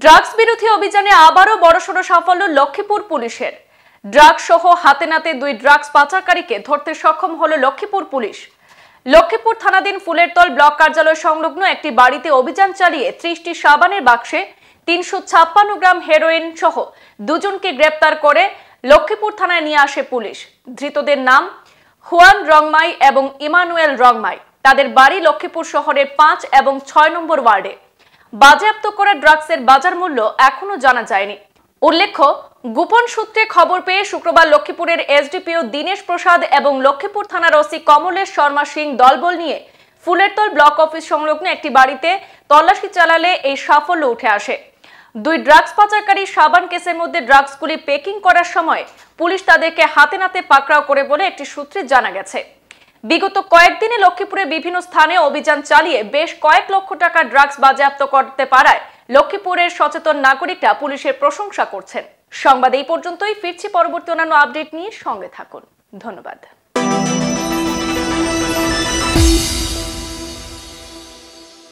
drugs বিরোধী অভিযানে আবারও বড়সড় সাফল্য লক্ষ্মীপুর পুলিশের ড্রাগস সহ হাতে নাতে দুই ড্রাগস পাচারকারীকে ধরতে সক্ষম হল লক্ষ্মীপুর পুলিশ লক্ষ্মীপুর থানাধীন ফুলেরতল ব্লক কার্যালয় সংলগ্ন একটি বাড়িতে অভিযান চালিয়ে ত্রিশটি সাবানের বাক্সে তিনশো ছাপ্পান্ন গ্রাম হেরোইন সহ দুজনকে গ্রেপ্তার করে লক্ষ্মীপুর থানায় নিয়ে আসে পুলিশ ধৃতদের নাম হুয়ান রংমাই এবং ইমানুয়েল রংমাই তাদের বাড়ি লক্ষ্মীপুর শহরের পাঁচ এবং ছয় নম্বর ওয়ার্ডে বাজেয়াপ্ত করা ড্রাগসের বাজার মূল্য এখনও জানা যায়নি উল্লেখ্য গোপন সূত্রে খবর পেয়ে শুক্রবার লক্ষ্মীপুরের এসডিপিও দীনেশ প্রসাদ এবং লক্ষ্মীপুর থানার ওসি কমলেশ শর্মা সিং দলবল নিয়ে ফুলেরতল ব্লক অফিস সংলগ্ন একটি বাড়িতে তল্লাশি চালালে এই সাফল্য উঠে আসে দুই ড্রাগস পাচারকারী সাবান কেসের মধ্যে ড্রাগসগুলি পেকিং করার সময় পুলিশ তাদেরকে হাতে নাতে পাকড়াও করে বলে একটি সূত্রে জানা গেছে বিগত কয়েকদিনে লক্ষ্মীপুরের বিভিন্ন স্থানে অভিযান চালিয়ে বেশ কয়েক লক্ষ টাকা ড্রাগস বাজেয়াপ্ত করতে পারায় লক্ষ্মীপুরের সচেতন নাগরিকরা পুলিশের প্রশংসা করছেন সংবাদ এই পর্যন্তই ফিরছি পরবর্তী অন্যান্য আপডেট নিয়ে সঙ্গে থাকুন ধন্যবাদ